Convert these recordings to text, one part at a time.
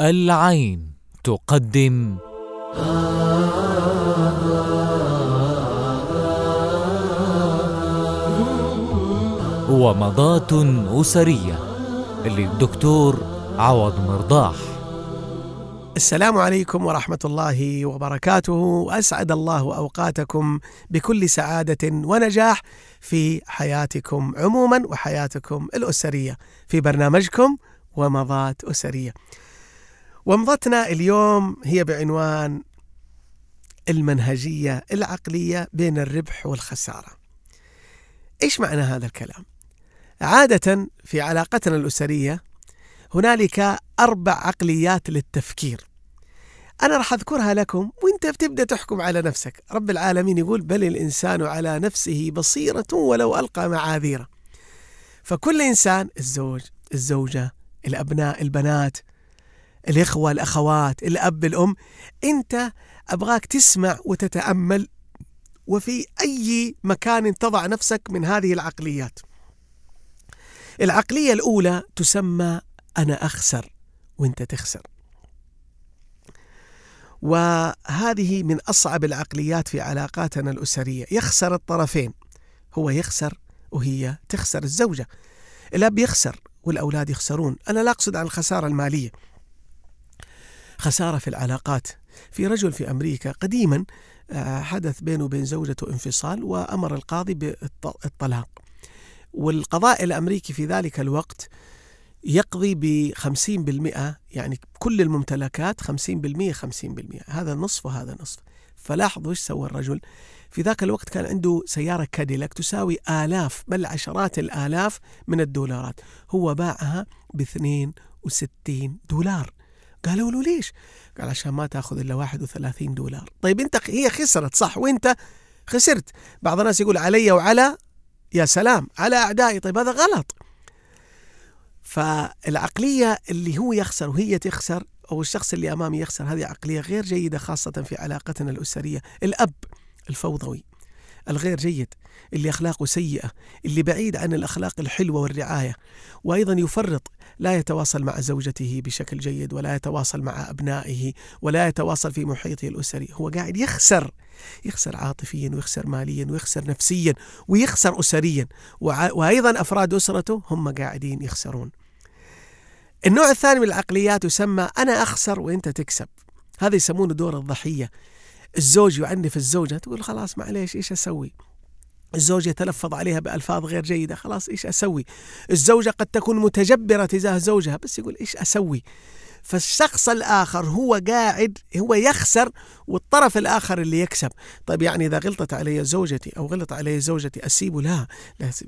العين تقدم ومضات أسرية للدكتور عوض مرضاح السلام عليكم ورحمة الله وبركاته أسعد الله أوقاتكم بكل سعادة ونجاح في حياتكم عموما وحياتكم الأسرية في برنامجكم ومضات أسرية ومضتنا اليوم هي بعنوان المنهجية العقلية بين الربح والخسارة. ايش معنى هذا الكلام؟ عادة في علاقتنا الأسرية هنالك أربع عقليات للتفكير. أنا راح أذكرها لكم وأنت بتبدأ تحكم على نفسك، رب العالمين يقول بل الإنسان على نفسه بصيرة ولو ألقى معاذيره. فكل إنسان الزوج، الزوجة، الأبناء، البنات، الإخوة الأخوات الأب الأم أنت أبغاك تسمع وتتأمل وفي أي مكان تضع نفسك من هذه العقليات العقلية الأولى تسمى أنا أخسر وأنت تخسر وهذه من أصعب العقليات في علاقاتنا الأسرية يخسر الطرفين هو يخسر وهي تخسر الزوجة الأب يخسر والأولاد يخسرون أنا لا أقصد عن الخسارة المالية خسارة في العلاقات في رجل في أمريكا قديما آه، حدث بينه وبين زوجته انفصال وأمر القاضي بالطلاق والقضاء الأمريكي في ذلك الوقت يقضي ب 50% يعني كل الممتلكات 50% 50% هذا نصف وهذا نصف فلاحظوا ايش سوى الرجل في ذاك الوقت كان عنده سيارة كاديلاك تساوي آلاف بل عشرات الآلاف من الدولارات هو باعها ب 62 دولار قالوا له ليش؟ قال عشان ما تاخذ الا 31 دولار طيب انت هي خسرت صح وانت خسرت بعض الناس يقول علي وعلى يا سلام على اعدائي طيب هذا غلط فالعقليه اللي هو يخسر وهي تخسر او الشخص اللي امامي يخسر هذه عقليه غير جيده خاصه في علاقتنا الاسريه الاب الفوضوي الغير جيد اللي أخلاقه سيئة اللي بعيد عن الأخلاق الحلوة والرعاية وأيضا يفرط لا يتواصل مع زوجته بشكل جيد ولا يتواصل مع أبنائه ولا يتواصل في محيطه الأسري هو قاعد يخسر يخسر عاطفيا ويخسر ماليا ويخسر نفسيا ويخسر أسريا وأيضا أفراد أسرته هم قاعدين يخسرون النوع الثاني من العقليات يسمى أنا أخسر وأنت تكسب هذا يسمونه دور الضحية الزوج يعنف الزوجة تقول خلاص معليش إيش أسوي الزوج يتلفظ عليها بألفاظ غير جيدة خلاص إيش أسوي الزوجة قد تكون متجبرة تجاه زوجها بس يقول إيش أسوي فالشخص الآخر هو قاعد هو يخسر والطرف الآخر اللي يكسب طيب يعني إذا غلطت علي زوجتي أو غلط علي زوجتي أسيب لها لازم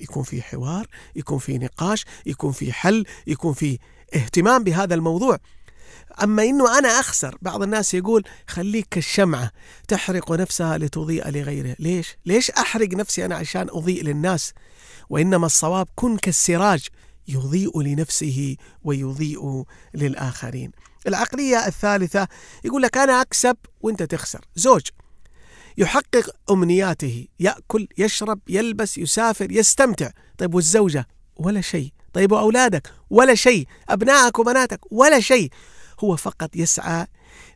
يكون في حوار يكون في نقاش يكون في حل يكون في اهتمام بهذا الموضوع أما أنه أنا أخسر بعض الناس يقول خليك كالشمعة تحرق نفسها لتضيء لغيره ليش؟ ليش أحرق نفسي أنا عشان أضيء للناس وإنما الصواب كن كالسراج يضيء لنفسه ويضيء للآخرين العقلية الثالثة يقول لك أنا أكسب وأنت تخسر زوج يحقق أمنياته يأكل يشرب يلبس يسافر يستمتع طيب والزوجة ولا شيء طيب وأولادك ولا شيء أبنائك وبناتك ولا شيء هو فقط يسعى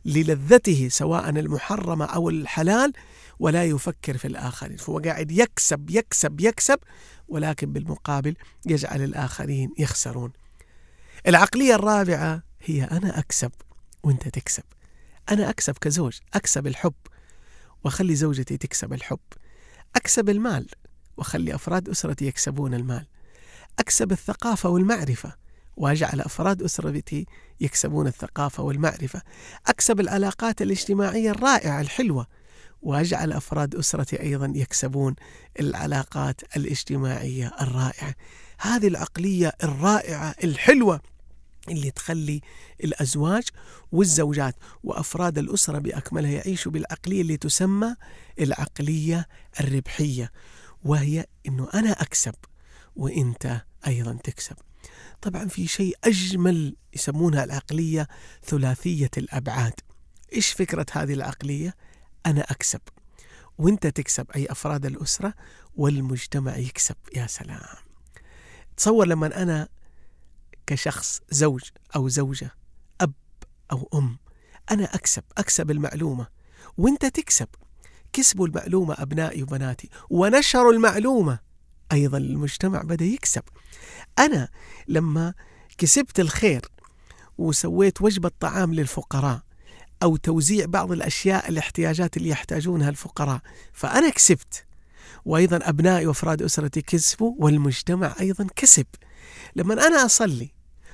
للذته سواء المحرمة أو الحلال ولا يفكر في الآخرين فهو قاعد يكسب يكسب يكسب ولكن بالمقابل يجعل الآخرين يخسرون العقلية الرابعة هي أنا أكسب وأنت تكسب أنا أكسب كزوج أكسب الحب وأخلي زوجتي تكسب الحب أكسب المال وأخلي أفراد أسرتي يكسبون المال أكسب الثقافة والمعرفة واجعل افراد اسرتي يكسبون الثقافه والمعرفه اكسب العلاقات الاجتماعيه الرائعه الحلوه واجعل افراد اسرتي ايضا يكسبون العلاقات الاجتماعيه الرائعه هذه العقليه الرائعه الحلوه اللي تخلي الازواج والزوجات وافراد الاسره باكملها يعيشوا بالعقليه اللي تسمى العقليه الربحيه وهي انه انا اكسب وانت ايضا تكسب طبعا في شيء أجمل يسمونها العقلية ثلاثية الأبعاد إيش فكرة هذه العقلية؟ أنا أكسب وانت تكسب أي أفراد الأسرة والمجتمع يكسب يا سلام تصور لما أنا كشخص زوج أو زوجة أب أو أم أنا أكسب أكسب المعلومة وانت تكسب كسبوا المعلومة أبنائي وبناتي ونشروا المعلومة أيضا المجتمع بدأ يكسب أنا لما كسبت الخير وسويت وجبة طعام للفقراء أو توزيع بعض الأشياء الاحتياجات اللي يحتاجونها الفقراء فأنا كسبت وأيضا أبنائي وأفراد أسرتي كسبوا والمجتمع أيضا كسب لما أنا أصلي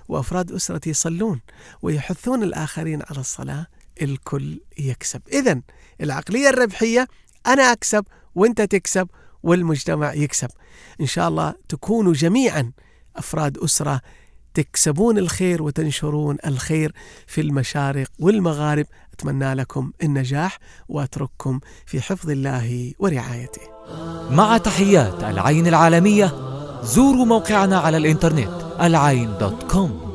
وأفراد أسرتي يصلون ويحثون الآخرين على الصلاة الكل يكسب إذا العقلية الربحية أنا أكسب وأنت تكسب والمجتمع يكسب إن شاء الله تكونوا جميعا أفراد أسرة تكسبون الخير وتنشرون الخير في المشارق والمغارب أتمنى لكم النجاح وأترككم في حفظ الله ورعايته مع تحيات العين العالمية زوروا موقعنا على الإنترنت العين دوت كوم